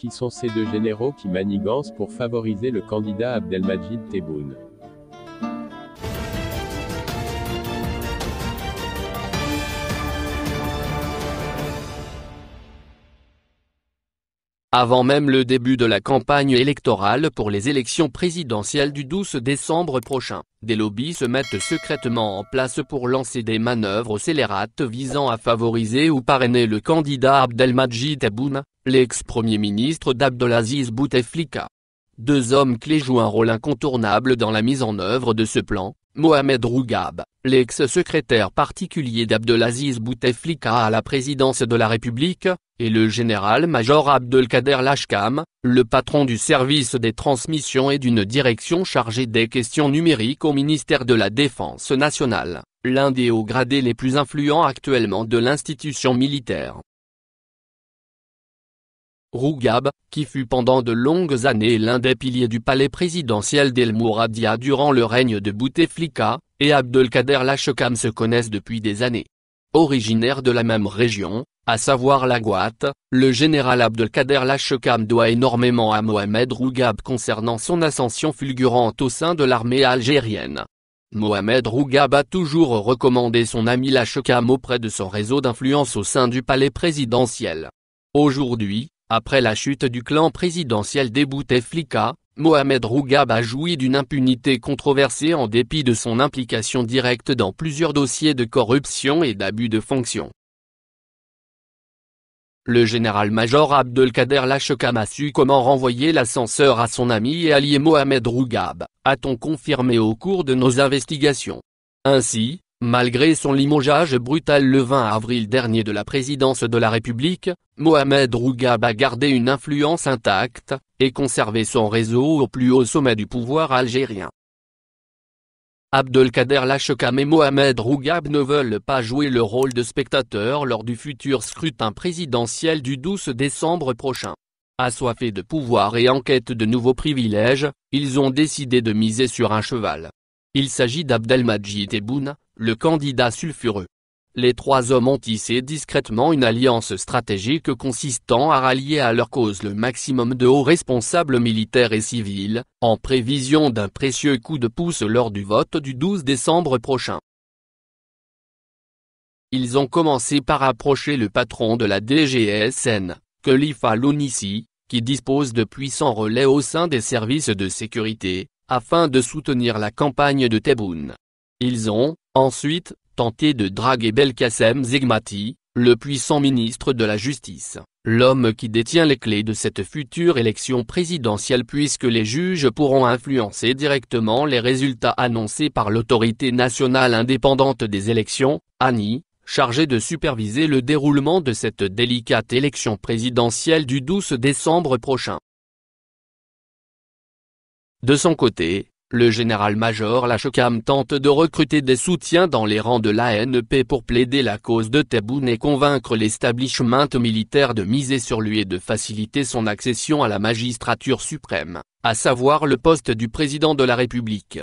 Qui sont ces deux généraux qui manigancent pour favoriser le candidat Abdelmajid Tebboune Avant même le début de la campagne électorale pour les élections présidentielles du 12 décembre prochain, des lobbies se mettent secrètement en place pour lancer des manœuvres scélérates visant à favoriser ou parrainer le candidat Abdelmajid Tebboune, l'ex-premier ministre d'Abdelaziz Bouteflika. Deux hommes clés jouent un rôle incontournable dans la mise en œuvre de ce plan, Mohamed Rougab, l'ex-secrétaire particulier d'Abdelaziz Bouteflika à la présidence de la République, et le général-major Abdelkader Lashkam, le patron du service des transmissions et d'une direction chargée des questions numériques au ministère de la Défense nationale, l'un des hauts gradés les plus influents actuellement de l'institution militaire. Rougab, qui fut pendant de longues années l'un des piliers du palais présidentiel d'El Mouradia durant le règne de Bouteflika, et Abdelkader Lachekam se connaissent depuis des années. Originaire de la même région, à savoir la Gouate, le général Abdelkader Lachekam doit énormément à Mohamed Rougab concernant son ascension fulgurante au sein de l'armée algérienne. Mohamed Rougab a toujours recommandé son ami Lachekam auprès de son réseau d'influence au sein du palais présidentiel. Aujourd'hui, après la chute du clan présidentiel des Bouteflika, Mohamed Rougab a joui d'une impunité controversée en dépit de son implication directe dans plusieurs dossiers de corruption et d'abus de fonction. Le général-major Abdelkader Lachekam a su comment renvoyer l'ascenseur à son ami et allié Mohamed Rougab, a-t-on confirmé au cours de nos investigations. Ainsi, Malgré son limogeage brutal le 20 avril dernier de la présidence de la République, Mohamed Rougab a gardé une influence intacte, et conservé son réseau au plus haut sommet du pouvoir algérien. Abdelkader Lachekam et Mohamed Rougab ne veulent pas jouer le rôle de spectateur lors du futur scrutin présidentiel du 12 décembre prochain. Assoiffés de pouvoir et en quête de nouveaux privilèges, ils ont décidé de miser sur un cheval. Il s'agit d'Abdelmajid Tebboune, le candidat sulfureux. Les trois hommes ont tissé discrètement une alliance stratégique consistant à rallier à leur cause le maximum de hauts responsables militaires et civils, en prévision d'un précieux coup de pouce lors du vote du 12 décembre prochain. Ils ont commencé par approcher le patron de la DGSN, Khalifa Lounissi, qui dispose de puissants relais au sein des services de sécurité, afin de soutenir la campagne de Tebboune. Ils ont, Ensuite, tenter de draguer Belkacem Zegmati, le puissant ministre de la Justice, l'homme qui détient les clés de cette future élection présidentielle puisque les juges pourront influencer directement les résultats annoncés par l'autorité nationale indépendante des élections, ANI, chargée de superviser le déroulement de cette délicate élection présidentielle du 12 décembre prochain. De son côté, le général-major Lachecam tente de recruter des soutiens dans les rangs de l'ANP pour plaider la cause de Tebboune et convaincre l'establishment militaire de miser sur lui et de faciliter son accession à la magistrature suprême, à savoir le poste du président de la République.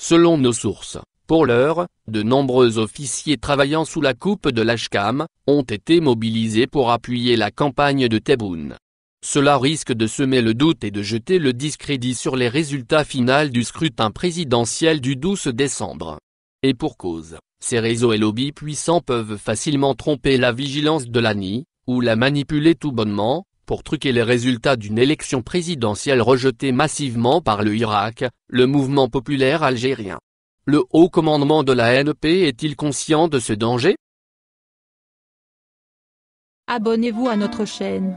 Selon nos sources, pour l'heure, de nombreux officiers travaillant sous la coupe de Lachecam, ont été mobilisés pour appuyer la campagne de Tebboune. Cela risque de semer le doute et de jeter le discrédit sur les résultats finaux du scrutin présidentiel du 12 décembre. Et pour cause, ces réseaux et lobbies puissants peuvent facilement tromper la vigilance de l'ANI, ou la manipuler tout bonnement, pour truquer les résultats d'une élection présidentielle rejetée massivement par le Irak, le mouvement populaire algérien. Le haut commandement de la NP e est-il conscient de ce danger Abonnez-vous à notre chaîne